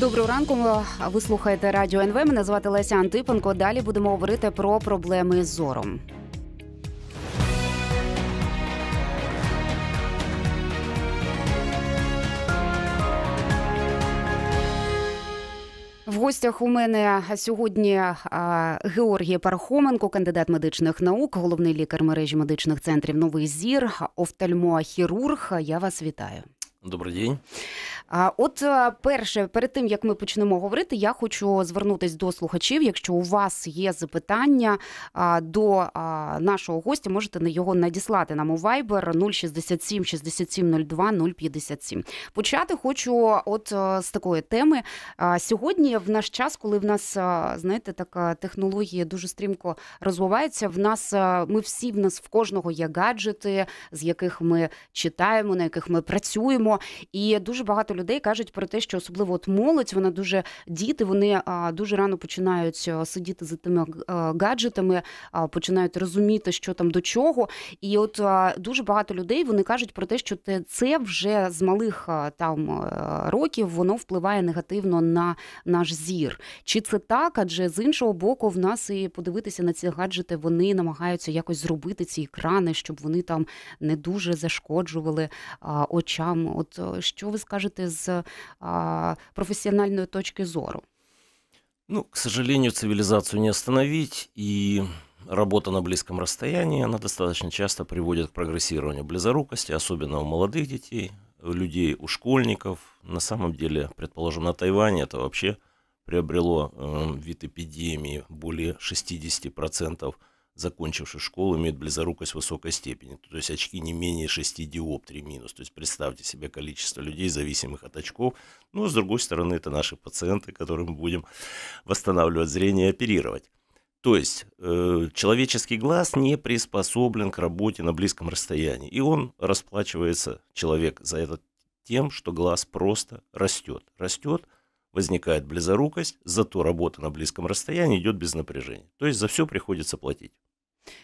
Доброго ранку. Ви слухаєте радіо НВ. Мене звати Леся Антипенко. Далі будемо говорити про проблеми з зором. В гостях у мене сьогодні Георгій Пархоменко, кандидат медичних наук, головний лікар мережі медичних центрів Новий зір, офтальмоахірург. Я вас вітаю. Добрий день от е, перше, перед тим як ми почнемо говорити, я хочу звернутись до слухачів. Якщо у вас є запитання до нашого гостя, можете його надіслати нам у Viber 067 67 057. Почати хочу, от е, з такої теми. Сьогодні в наш час, коли в нас е, знаєте, така технологія дуже стрімко розвивається. В нас ми всі в нас в кожного є гаджети, з яких ми читаємо, на яких ми працюємо, і дуже багато людей кажуть про те, що особливо от молодь, вона дуже діти, вони дуже рано починають е, сидіти за тими е, гаджетами, починають розуміти, що там до чого. І от дуже багато людей вони кажуть про те, що те це вже з малих там е, років воно впливає негативно на наш зір. Чи це так? Адже з іншого боку, в нас і подивитися на ці гаджети, вони намагаються якось зробити ці екрани, щоб вони там не дуже зашкоджували очам. От що ви скажете? саме з а, професіональної точки зору? Ну, к сожалению, цивилизацию не остановить, и работа на близком расстоянии, она достаточно часто приводит к прогрессированию близорукости, особенно у молодых детей, у людей, у школьников. На самом деле, предположим, на Тайване это вообще приобрело э, вид эпидемии более 60% закончивший школу, имеет близорукость высокой степени, то есть очки не менее 6 диоптрий минус. То есть представьте себе количество людей, зависимых от очков. Но, ну, с другой стороны, это наши пациенты, которым будем восстанавливать зрение и оперировать. То есть э, человеческий глаз не приспособлен к работе на близком расстоянии, и он расплачивается, человек, за это тем, что глаз просто растет. Растет, возникает близорукость, зато работа на близком расстоянии идет без напряжения. То есть за все приходится платить.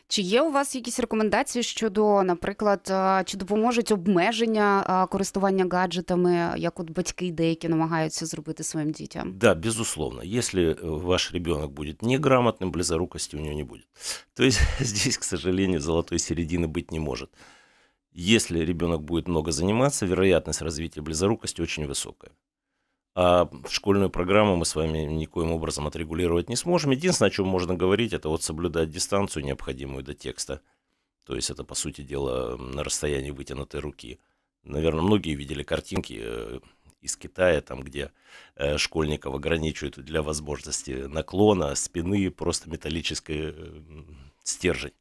Чи є у вас якісь рекомендації щодо, наприклад, е, чи допоможуть обмеження е, користування гаджетами, як от батьки деякі намагаються зробити своим детям? Да, безусловно. Если э, ваш ребенок будет неграмотным, близорукости у него не будет. То есть здесь, к сожалению, золотой середины быть не может. Если ребенок будет много заниматься, вероятность развития близорукости очень высокая. А школьную программу мы с вами никоим образом отрегулировать не сможем. Единственное, о чем можно говорить, это вот соблюдать дистанцию, необходимую до текста. То есть это, по сути дела, на расстоянии вытянутой руки. Наверное, многие видели картинки э, из Китая, там, где э, школьников ограничивают для возможности наклона, спины, просто металлический э, стержень.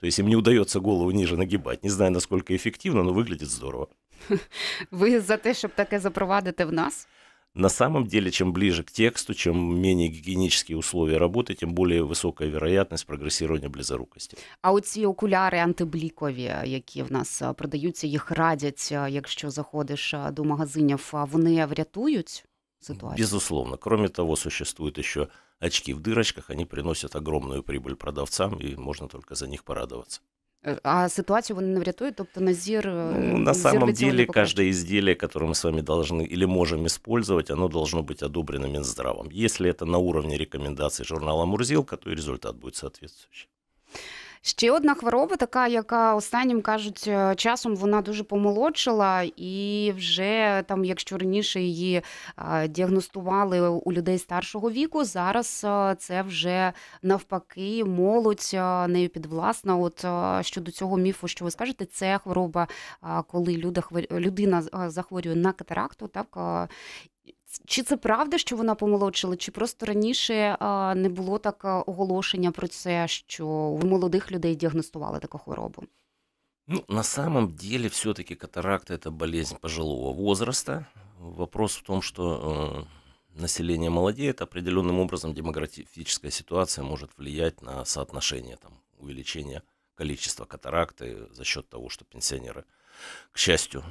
То есть им не удается голову ниже нагибать. Не знаю, насколько эффективно, но выглядит здорово. Ви за те, щоб таке запровадити в нас? На самом деле, чем ближе к тексту, чем менее гигиенические условия работы, тем более высокая вероятность прогрессирования близорукости. А оці окуляри антибликовые, которые в нас а, продаются, их радят, если а, заходишь а, до магазинів, они врятують ситуацию? Безусловно. Кроме того, существуют еще очки в дырочках, они приносят огромную прибыль продавцам, и можно только за них порадоваться. Э, а ситуацію вони не врятують, тобто назір э, ну, на самом деле каждое изделие, которое мы с вами должны или можем использовать, оно должно быть одобрено Минздравом. Если это на уровне рекомендаций журнала Мурзилка, то и результат будет соответствующий. Ще одна хвороба, така, яка останнім кажуть, е, часом вона дуже помолодшила, і вже там, якщо раніше її е, діагностували у людей старшого віку, зараз е, це вже навпаки молодь нею підвласна. От щодо цього міфу, що ви скажете, це хвороба, коли людина захворює на катаракту, так Чи це правда, що вона помолодшила, чи просто раніше а, не було так а, оголошення про це, що у молодих людей діагностували таку хворобу? Ну, на самом деле, все-таки катаракта – это болезнь пожилого возраста. Вопрос в том, что э, население молодеет, определенным образом демографическая ситуация может влиять на соотношение там, увеличения количества катаракты за счет того, что пенсионеры, к счастью,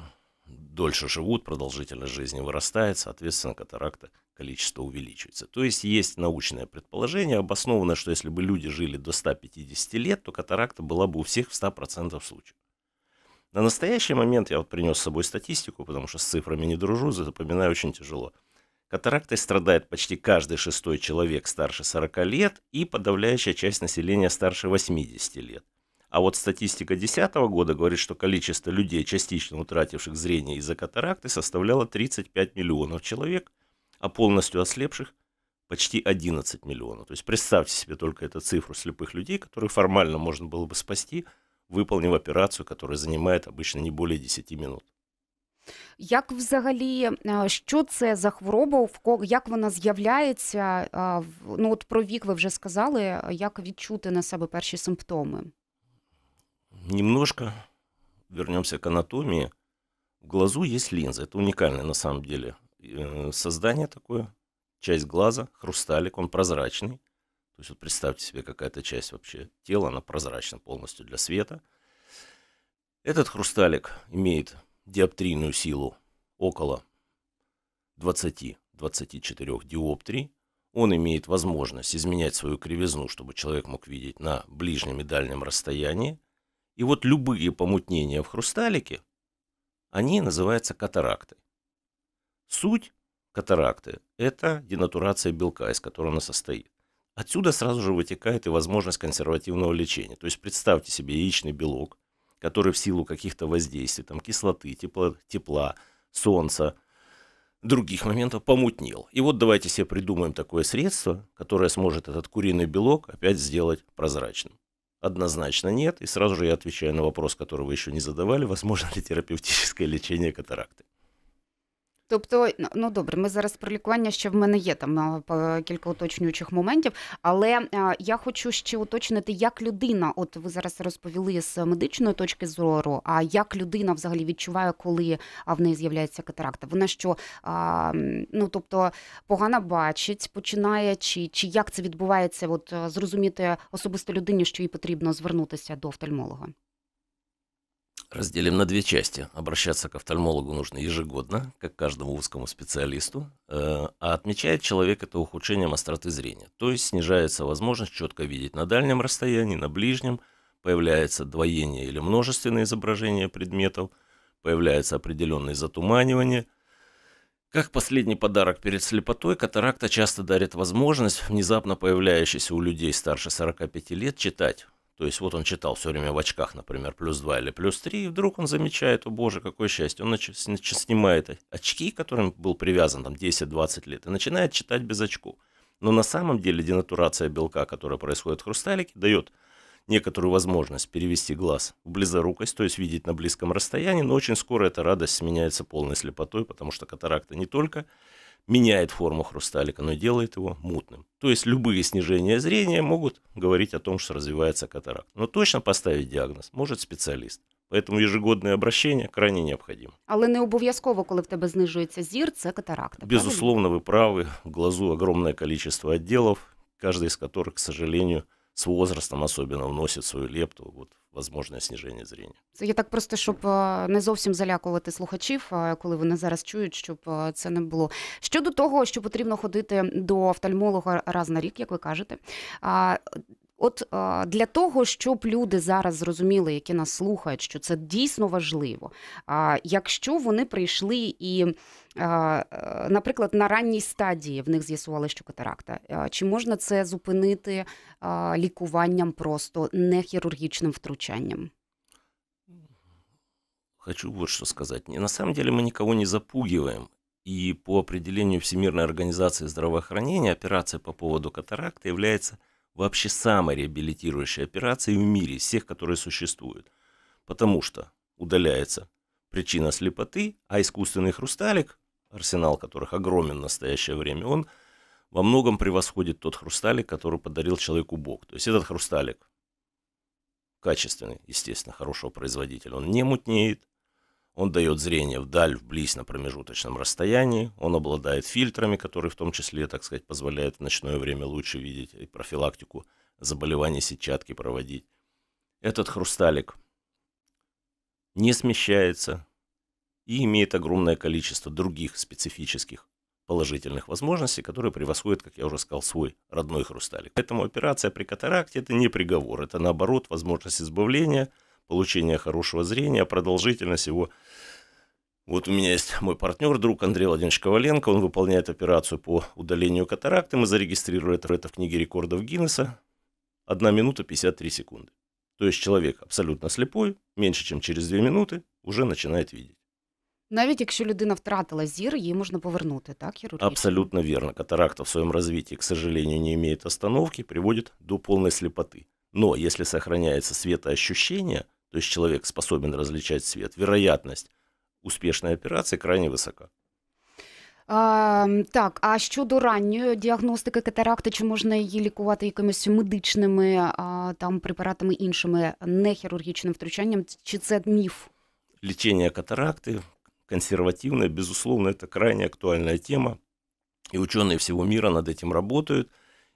дольше живут, продолжительность жизни вырастает, соответственно, катаракта количество увеличивается. То есть есть научное предположение, обоснованное, что если бы люди жили до 150 лет, то катаракта была бы у всех в 100% случаев. На настоящий момент я вот принес с собой статистику, потому что с цифрами не дружу, запоминаю очень тяжело. Катарактой страдает почти каждый шестой человек старше 40 лет и подавляющая часть населения старше 80 лет. А вот статистика 2010 года говорит, что количество людей, частично утративших зрение из-за катаракты, составляло 35 миллионов человек, а полностью ослепших почти 11 миллионов. То есть представьте себе только эту цифру слепых людей, которые формально можно было бы спасти, выполнив операцию, которая занимает обычно не более 10 минут. Як взагалі, що це за хвороба, як вона з'являється? Ну от про вік ви вже сказали, як відчути на себе перші симптоми? немножко вернемся к анатомии. В глазу есть линза. Это уникальное на самом деле э, создание такое. Часть глаза, хрусталик, он прозрачный. То есть вот представьте себе какая-то часть вообще тела, она прозрачна полностью для света. Этот хрусталик имеет диоптрийную силу около 20-24 диоптрий. Он имеет возможность изменять свою кривизну, чтобы человек мог видеть на ближнем и дальнем расстоянии – и вот любые помутнения в хрусталике, они называются катарактой. Суть катаракты – это денатурация белка, из которого она состоит. Отсюда сразу же вытекает и возможность консервативного лечения. То есть представьте себе яичный белок, который в силу каких-то воздействий, там, кислоты, тепла, тепла солнца, других моментов помутнил. И вот давайте себе придумаем такое средство, которое сможет этот куриный белок опять сделать прозрачным. Однозначно нет. И сразу же я отвечаю на вопрос, который вы еще не задавали. Возможно ли терапевтическое лечение катаракты? Тобто, ну, ну добре, ми зараз про лікування ще в мене є там кілька уточнюючих моментів, але е, я хочу ще уточнити, як людина, от ви зараз розповіли з медичної точки зору, а як людина взагалі відчуває, коли в неї з'являється катаракта? Вона що ну тобто погано бачить, починає чи чи як це відбувається? От е, зрозуміти особисто людині, що їй потрібно звернутися до офтальмолога. Разделим на две части. Обращаться к офтальмологу нужно ежегодно, как каждому узкому специалисту, э, а отмечает человек это ухудшением остроты зрения. То есть снижается возможность четко видеть на дальнем расстоянии, на ближнем, появляется двоение или множественное изображение предметов, появляется определенное затуманивание. Как последний подарок перед слепотой, катаракта часто дарит возможность внезапно появляющейся у людей старше 45 лет читать то есть вот он читал все время в очках, например, плюс 2 или плюс 3, и вдруг он замечает, о боже, какое счастье. Он нач- снимает очки, к которым был привязан там 10-20 лет, и начинает читать без очков. Но на самом деле денатурация белка, которая происходит в хрусталике, дает некоторую возможность перевести глаз в близорукость, то есть видеть на близком расстоянии, но очень скоро эта радость сменяется полной слепотой, потому что катаракта не только меняет форму хрусталика, но делает его мутным. То есть любые снижения зрения могут говорить о том, что развивается катаракт. Но точно поставить диагноз может специалист. Поэтому ежегодне обращення крайне необходимо. Але не обов'язково, коли в тебе знижується зір, це катаракта. Безусловно, правильно? вы правы. В глазу огромное количество отделов, каждый из которых, к сожалению, с возрастом особенно вносит свою лепту вот, возможне сниження зріння. Це я так просто, щоб е, не зовсім залякувати слухачів, е, коли вони зараз чують, щоб е, це не було. Щодо того, що потрібно ходити до офтальмолога раз на рік, як ви кажете. От для того, щоб люди зараз зрозуміли, які нас слухають, що це дійсно важливо. Якщо вони прийшли і А, э, наприклад, на ранній стадії в них з'ясували, що катаракта. А, чи можна це зупинити а, лікуванням просто не хірургічним втручанням? Хочу вот что сказать. На самом деле мы никого не запугиваем. И по определению Всемирной организации здравоохранения операция по поводу катаракты является вообще самой реабилитирующей операцией в мире, всех, которые существуют. Потому что удаляется причина слепоты, а искусственный хрусталик арсенал которых огромен в настоящее время, он во многом превосходит тот хрусталик, который подарил человеку Бог. То есть этот хрусталик качественный, естественно, хорошего производителя. Он не мутнеет, он дает зрение вдаль, вблизь на промежуточном расстоянии, он обладает фильтрами, которые в том числе, так сказать, позволяют в ночное время лучше видеть и профилактику заболеваний сетчатки проводить. Этот хрусталик не смещается, и имеет огромное количество других специфических положительных возможностей, которые превосходят, как я уже сказал, свой родной хрусталик. Поэтому операция при катаракте – это не приговор, это наоборот возможность избавления, получения хорошего зрения, а продолжительность его. Вот у меня есть мой партнер, друг Андрей Владимирович Коваленко, он выполняет операцию по удалению катаракты, мы зарегистрировали это в книге рекордов Гиннесса, 1 минута 53 секунды. То есть человек абсолютно слепой, меньше чем через 2 минуты уже начинает видеть. Навіть якщо людина втратила зір, її можна повернути, так, хірургічно? Абсолютно верно. Катаракта в своем развитии, к сожалению, не имеет остановки, приводит до полной слепоты. Но если сохраняется светоощущение, то есть человек способен различать свет, вероятность успешной операции крайне высока. А, Так, а щодо ранньої діагностики катаракти, чи можна її лікувати якимись медичними а, там препаратами іншими, не хірургічним втручанням? Чи це міф? Лечение катаракты консервативная, безусловно, это крайне актуальная тема, и ученые всего мира над этим работают,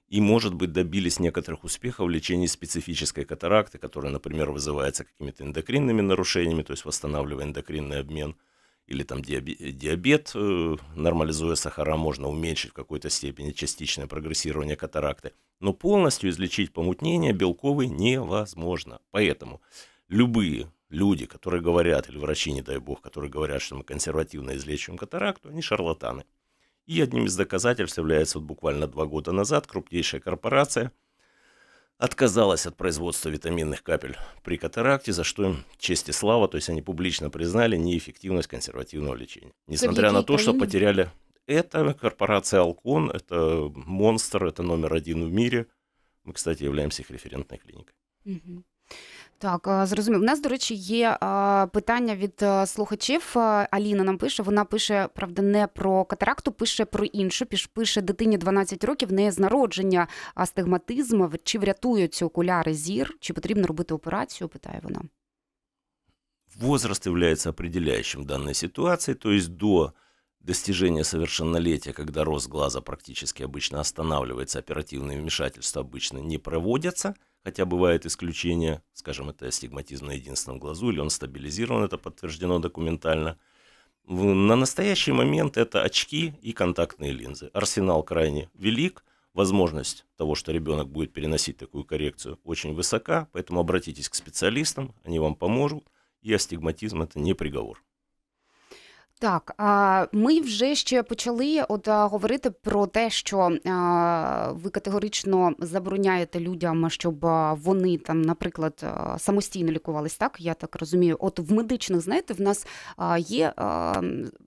и, может быть, добились некоторых успехов в лечении специфической катаракты, которая, например, вызывается какими-то эндокринными нарушениями, то есть восстанавливая эндокринный обмен, или там э, диабет, э, нормализуя сахара, можно уменьшить в какой-то степени частичное прогрессирование катаракты. Но полностью излечить помутнение белковой невозможно. Поэтому любые люди, которые говорят, или врачи, не дай бог, которые говорят, что мы консервативно излечиваем катаракту, они шарлатаны. И одним из доказательств является вот буквально два года назад крупнейшая корпорация отказалась от производства витаминных капель при катаракте, за что им честь и слава, то есть они публично признали неэффективность консервативного лечения. Несмотря на то, что потеряли... Это корпорация «Алкон», это монстр, это номер один в мире. Мы, кстати, являемся их референтной клиникой. Угу. Так, е, зрозумів. У нас, до речі, є е, питання від е, слухачів. Аліна нам пише. Вона пише, правда, не про катаракту, пише про іншу. Пише дитині 12 років, не з народження астигматизму, Чи врятують ці окуляри зір? Чи потрібно робити операцію? Питає вона. Возраст являється определяющим в даній ситуації, тобто есть до достижения совершеннолетия, когда рост глаза практически обычно останавливается, оперативные вмешательства обычно не проводятся – хотя бывают исключения, скажем, это астигматизм на единственном глазу, или он стабилизирован, это подтверждено документально. На настоящий момент это очки и контактные линзы. Арсенал крайне велик, возможность того, что ребенок будет переносить такую коррекцию, очень высока, поэтому обратитесь к специалистам, они вам поможут, и астигматизм – это не приговор. Так, ми вже ще почали от говорити про те, що ви категорично забороняєте людям, щоб вони там, наприклад, самостійно лікувались. Так, я так розумію. От в медичних, знаєте, в нас є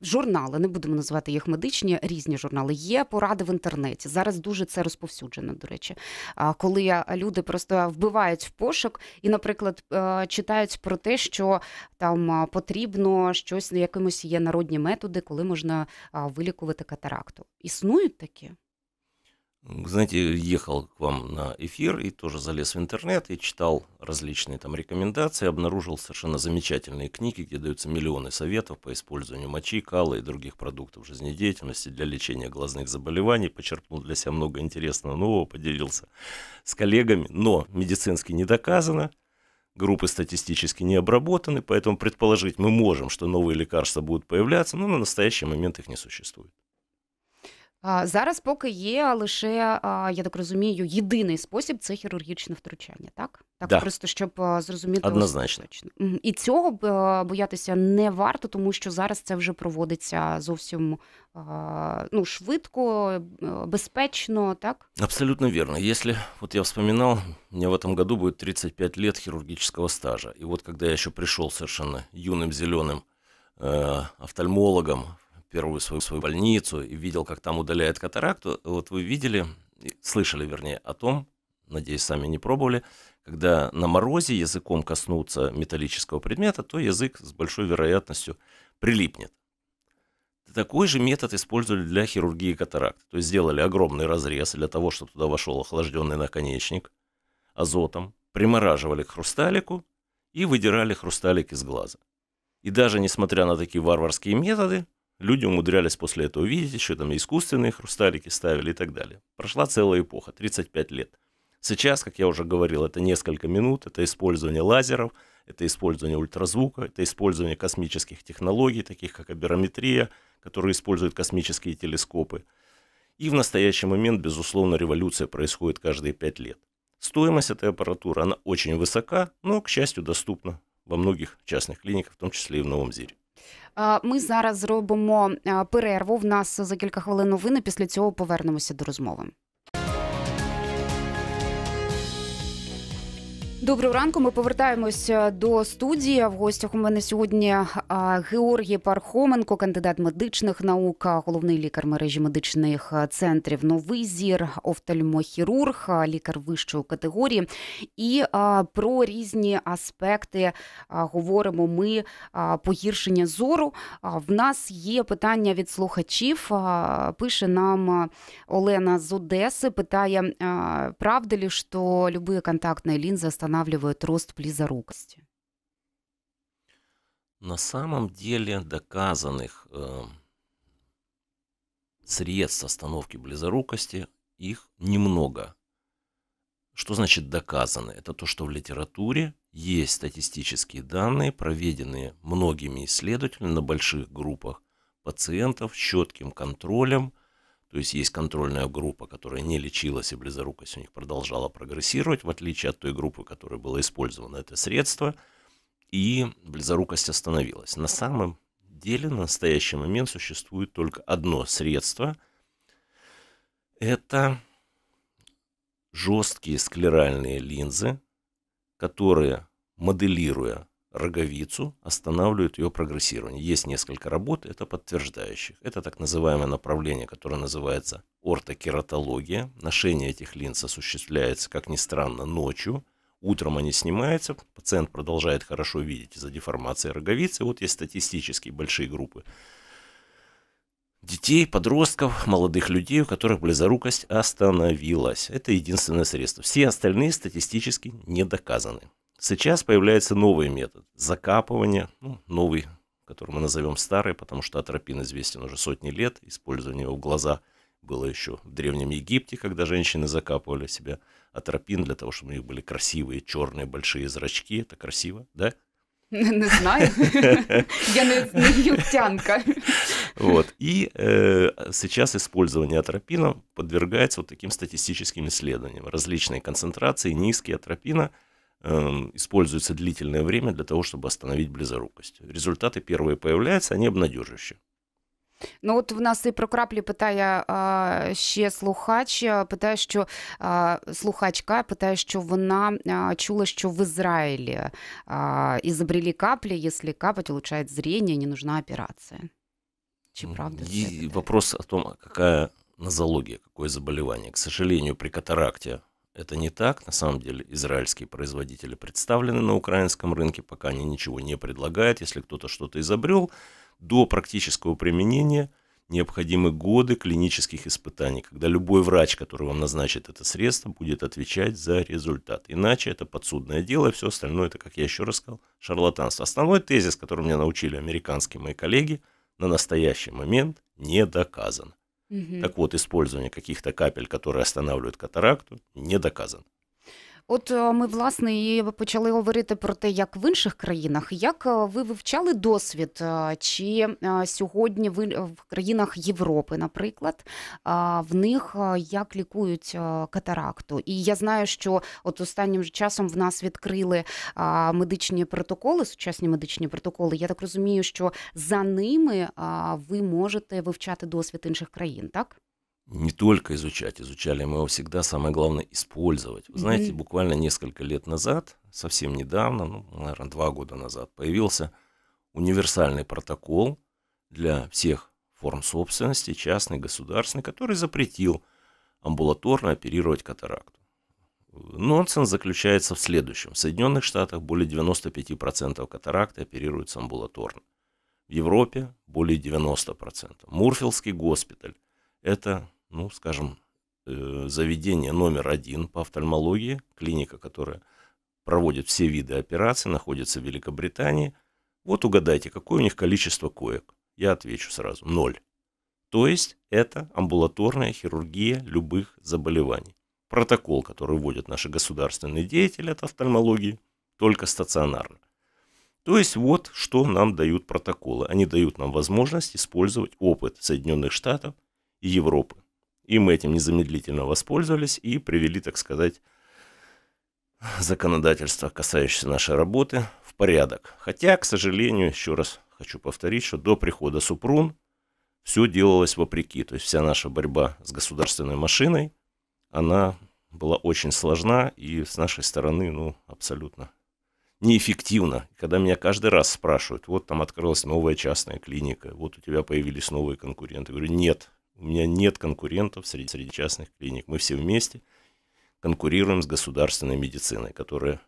журнали, не будемо називати їх медичні, різні журнали. Є поради в інтернеті. Зараз дуже це розповсюджено. До речі, коли люди просто вбивають в пошук і, наприклад, читають про те, що там потрібно щось на якимось є народ. народні методи, коли можна а, вилікувати катаракту. Існують такі? Знаете, ехал к вам на эфир и тоже залез в интернет и читал различные там рекомендации, обнаружил совершенно замечательные книги, где даются миллионы советов по использованию мочи, кала и других продуктов жизнедеятельности для лечения глазных заболеваний, почерпнул для себя много интересного нового, поделился с коллегами, но медицински не доказано, группы статистически не обработаны, поэтому предположить мы можем, что новые лекарства будут появляться, но на настоящий момент их не существует. Зараз поки є лише, я так розумію, єдиний спосіб це хірургічне втручання, так? Так, да. просто щоб зрозуміти однозначно ось, і цього боятися не варто, тому що зараз це вже проводиться зовсім ну, швидко, безпечно, так? Абсолютно вірно. Если вот я вспоминав мне в этом году будет 35 лет хірургічного стажа. і от, когда я еще пришел совершенно юным зеленым е, офтальмологом первую свою, свою больницу и видел, как там удаляют катаракту, вот вы видели, слышали, вернее, о том, надеюсь, сами не пробовали, когда на морозе языком коснуться металлического предмета, то язык с большой вероятностью прилипнет. Такой же метод использовали для хирургии катаракт. То есть сделали огромный разрез для того, чтобы туда вошел охлажденный наконечник азотом, примораживали к хрусталику и выдирали хрусталик из глаза. И даже несмотря на такие варварские методы, Люди умудрялись после этого видеть, еще там искусственные хрусталики ставили и так далее. Прошла целая эпоха, 35 лет. Сейчас, как я уже говорил, это несколько минут, это использование лазеров, это использование ультразвука, это использование космических технологий, таких как аберометрия, которые используют космические телескопы. И в настоящий момент, безусловно, революция происходит каждые 5 лет. Стоимость этой аппаратуры, она очень высока, но, к счастью, доступна во многих частных клиниках, в том числе и в Новом Зире. Ми зараз зробимо перерву. В нас за кілька хвилин новини. Після цього повернемося до розмови. Доброго ранку. Ми повертаємося до студії. В гостях у мене сьогодні Георгій Пархоменко, кандидат медичних наук, головний лікар мережі медичних центрів Новий зір, офтальмохірург, лікар вищої категорії. І про різні аспекти говоримо ми погіршення зору. В нас є питання від слухачів. Пише нам Олена з Одеси. Питає правда лі, що люби контактна лінза стане останавливают рост близорукости? На самом деле доказанных э, средств остановки близорукости их немного. Что значит доказано? Это то, что в литературе есть статистические данные, проведенные многими исследователями на больших группах пациентов с четким контролем – то есть есть контрольная группа, которая не лечилась, и близорукость у них продолжала прогрессировать, в отличие от той группы, которой было использовано это средство, и близорукость остановилась. На самом деле на настоящий момент существует только одно средство. Это жесткие склеральные линзы, которые, моделируя роговицу, останавливают ее прогрессирование. Есть несколько работ, это подтверждающих. Это так называемое направление, которое называется ортокератология. Ношение этих линз осуществляется, как ни странно, ночью. Утром они снимаются, пациент продолжает хорошо видеть из-за деформации роговицы. Вот есть статистические большие группы детей, подростков, молодых людей, у которых близорукость остановилась. Это единственное средство. Все остальные статистически не доказаны. Сейчас появляется новый метод закапывания, ну, новый, который мы назовем старый, потому что атропин известен уже сотни лет, использование его в глаза было еще в Древнем Египте, когда женщины закапывали себя атропин для того, чтобы у них были красивые черные большие зрачки. Это красиво, да? Не знаю. Я не египтянка. Вот. И э, сейчас использование атропина подвергается вот таким статистическим исследованиям. Различные концентрации, низкие атропина – Эм, используется длительное время для того, чтобы остановить близорукость. Результаты первые появляются, они обнадеживающие. Ну, от в нас і про краплі питає а, ще слухач. А, питає, що а, слухачка питає, що вона а, чула, що в Ізраїлі а, ізобрели каплі, якщо капать, улучшает зрение, не нужна операция. Чи правда? И вопрос о том, а какая нозология, какое заболевание. К сожалению, при катаракте это не так. На самом деле израильские производители представлены на украинском рынке, пока они ничего не предлагают. Если кто-то что-то изобрел, до практического применения необходимы годы клинических испытаний, когда любой врач, который вам назначит это средство, будет отвечать за результат. Иначе это подсудное дело, и все остальное, это, как я еще раз сказал, шарлатанство. Основной тезис, который меня научили американские мои коллеги, на настоящий момент не доказан. Угу. Так вот, использование каких-то капель, которые останавливают катаракту, не доказано. От е, ми власне і почали говорити про те, як в інших країнах, як е, ви вивчали досвід, е, чи сьогодні в країнах Європи, наприклад, в них як лікують катаракту? І я знаю, що от останнім часом в нас відкрили медичні протоколи, сучасні медичні протоколи. Я так розумію, що за ними ви можете вивчати досвід інших країн, так? не только изучать, изучали мы его всегда, самое главное использовать. Вы знаете, буквально несколько лет назад, совсем недавно, ну, наверное, два года назад, появился универсальный протокол для всех форм собственности, частной, государственной, который запретил амбулаторно оперировать катаракту. Нонсенс заключается в следующем. В Соединенных Штатах более 95% катаракты оперируются амбулаторно. В Европе более 90%. Мурфилдский госпиталь – это ну, скажем, э, заведение номер один по офтальмологии, клиника, которая проводит все виды операций, находится в Великобритании. Вот угадайте, какое у них количество коек. Я отвечу сразу. Ноль. То есть это амбулаторная хирургия любых заболеваний. Протокол, который вводят наши государственные деятели от офтальмологии, только стационарно. То есть вот что нам дают протоколы. Они дают нам возможность использовать опыт Соединенных Штатов и Европы. И мы этим незамедлительно воспользовались и привели, так сказать, законодательство, касающееся нашей работы, в порядок. Хотя, к сожалению, еще раз хочу повторить, что до прихода Супрун все делалось вопреки. То есть вся наша борьба с государственной машиной, она была очень сложна и с нашей стороны, ну, абсолютно неэффективно. Когда меня каждый раз спрашивают, вот там открылась новая частная клиника, вот у тебя появились новые конкуренты. Я говорю, нет, у меня нет конкурентов среди, среди частных клиник. Мы все вместе конкурируем с государственной медициной, которая,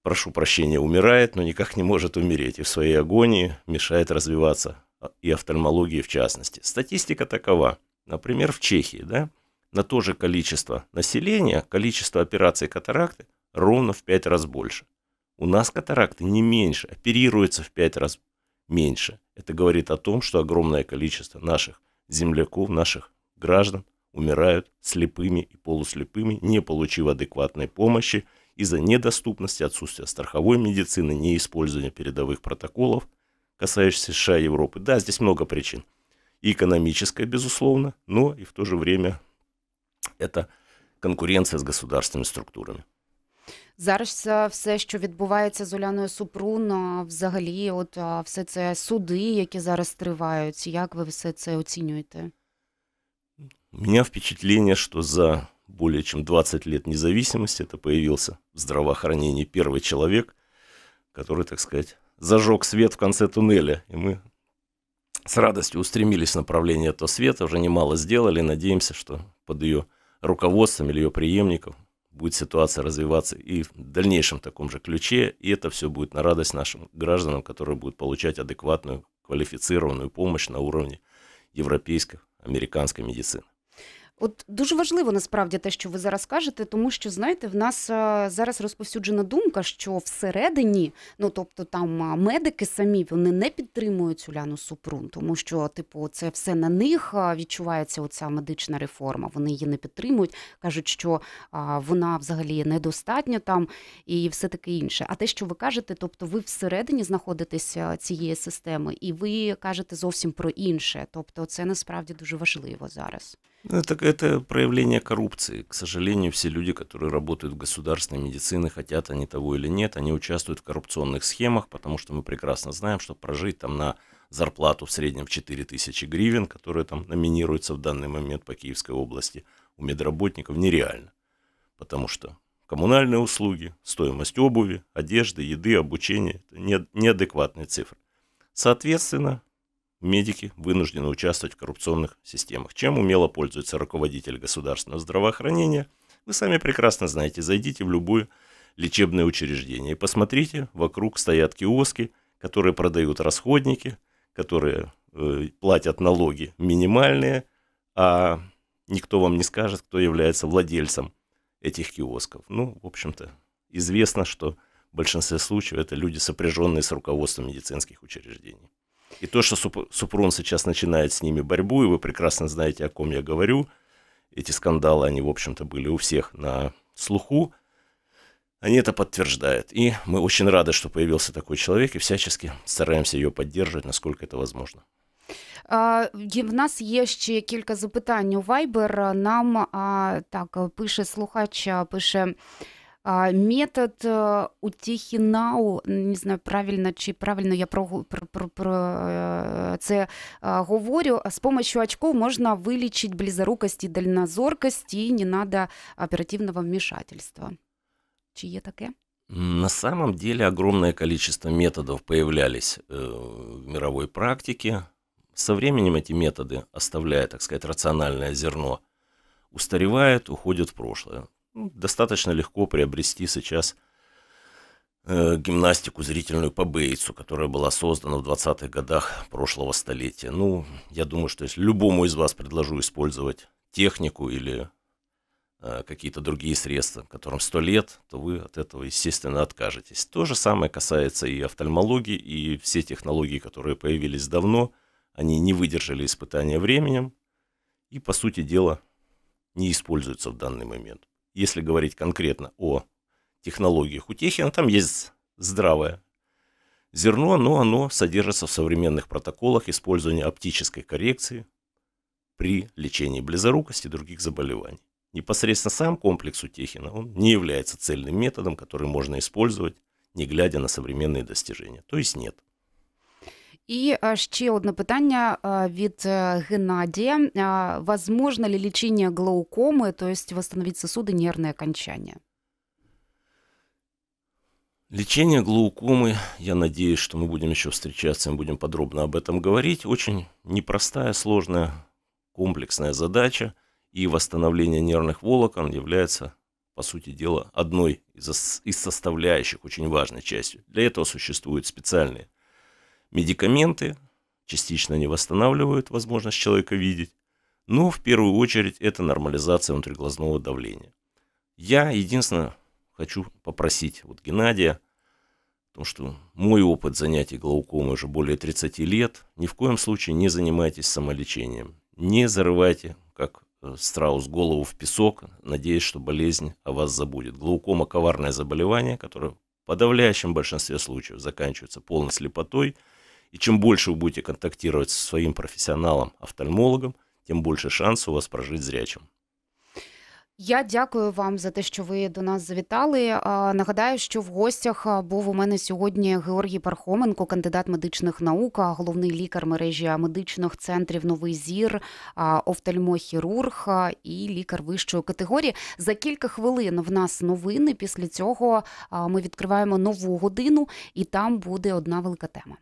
прошу прощения, умирает, но никак не может умереть. И в своей агонии мешает развиваться а, и офтальмологии в частности. Статистика такова. Например, в Чехии, да, на то же количество населения, количество операций катаракты ровно в 5 раз больше. У нас катаракты не меньше, оперируется в 5 раз меньше. Это говорит о том, что огромное количество наших земляков, наших граждан умирают слепыми и полуслепыми, не получив адекватной помощи из-за недоступности, отсутствия страховой медицины, неиспользования передовых протоколов, касающихся США и Европы. Да, здесь много причин. И экономическая, безусловно, но и в то же время это конкуренция с государственными структурами. Зараз все, що відбувається з Оляною Супрун, взагалі, от все це суди, які зараз тривають. Як ви все це оцінюєте? У меня впечатление, что за более чем 20 лет независимости это появился в здравоохранении первый человек, который, так сказать, зажег свет в конце туннеля. И мы с радостью устремились в направление этого света, уже немало сделали, надеемся, что под ее руководством или ее преемников будет ситуация развиваться и в дальнейшем таком же ключе, и это все будет на радость нашим гражданам, которые будут получать адекватную, квалифицированную помощь на уровне европейской, американской медицины. От дуже важливо насправді те, що ви зараз кажете, тому що знаєте, в нас е, зараз розповсюджена думка, що всередині, ну тобто там медики самі вони не підтримують Уляну Супрун, тому що, типу, це все на них відчувається оця медична реформа. Вони її не підтримують, кажуть, що вона взагалі недостатня там і все таке інше. А те, що ви кажете, тобто ви всередині знаходитеся цієї системи, і ви кажете зовсім про інше. Тобто, це насправді дуже важливо зараз. Это, ну, это проявление коррупции. К сожалению, все люди, которые работают в государственной медицине, хотят они того или нет, они участвуют в коррупционных схемах, потому что мы прекрасно знаем, что прожить там на зарплату в среднем в 4000 гривен, которая там номинируется в данный момент по Киевской области, у медработников нереально. Потому что коммунальные услуги, стоимость обуви, одежды, еды, обучения – это неадекватные цифры. Соответственно, медики вынуждены участвовать в коррупционных системах, чем умело пользуется руководитель государственного здравоохранения. Вы сами прекрасно знаете, зайдите в любое лечебное учреждение и посмотрите, вокруг стоят киоски, которые продают расходники, которые э, платят налоги минимальные, а никто вам не скажет, кто является владельцем этих киосков. Ну, в общем-то, известно, что в большинстве случаев это люди, сопряженные с руководством медицинских учреждений. И то, что Супрун сейчас начинает с ними борьбу, и вы прекрасно знаете, о ком я говорю, эти скандалы, они, в общем-то, были у всех на слуху, они это подтверждают. И мы очень рады, что появился такой человек, и всячески стараемся ее поддерживать, насколько это возможно. А, в нас є ще кілька запитань у Viber. Нам а, так пише слухач, а, пише. А, метод а, э, нау, не знаю, правильно чи правильно я про, про, про, про э, це а, говорю. З помощью очков можно вылечить близорукость і дальнозоркость, і не надо оперативного вмешательства. Чи є таке? На самом деле огромное количество методов появлялись э, в мировой практике. Со временем эти методы, оставляя, так сказать, рациональное зерно, устаревают, уходят в прошлое. Ну, достаточно легко приобрести сейчас э, гимнастику зрительную по Бейтсу, которая была создана в 20-х годах прошлого столетия. Ну, я думаю, что если любому из вас предложу использовать технику или э, какие-то другие средства, которым 100 лет, то вы от этого, естественно, откажетесь. То же самое касается и офтальмологии, и все технологии, которые появились давно, они не выдержали испытания временем и, по сути дела, не используются в данный момент если говорить конкретно о технологиях утехи, там есть здравое зерно, но оно содержится в современных протоколах использования оптической коррекции при лечении близорукости и других заболеваний. Непосредственно сам комплекс Утехина, он не является цельным методом, который можно использовать, не глядя на современные достижения. То есть нет. І э, ще одне питання э, від э, Геннадія: возможно ли лечение глаукомы, то есть восстановить сосуды нервное окончание? Лечение глаукомы, я надеюсь, что мы будем еще встречаться, и будем подробно об этом говорить. Очень непростая, сложная, комплексная задача, и восстановление нервных волокон является, по сути дела, одной из, из составляющих, очень важной частью. Для этого существуют специальные медикаменты, частично не восстанавливают возможность человека видеть, но в первую очередь это нормализация внутриглазного давления. Я единственное хочу попросить вот Геннадия, потому что мой опыт занятий глаукомой уже более 30 лет, ни в коем случае не занимайтесь самолечением. Не зарывайте, как э, страус, голову в песок, надеясь, что болезнь о вас забудет. Глаукома – коварное заболевание, которое в подавляющем большинстве случаев заканчивается полной слепотой – И чем больше вы будете контактировать со своим професіоналом, офтальмологом, тем больше шансу у вас прожити зрячим. Я дякую вам за те, що ви до нас завітали. Нагадаю, що в гостях був у мене сьогодні Георгій Пархоменко, кандидат медичних наук, головний лікар мережі медичних центрів Новий Зір, офтальмохірург і лікар вищої категорії. За кілька хвилин в нас новини. Після цього ми відкриваємо нову годину, і там буде одна велика тема.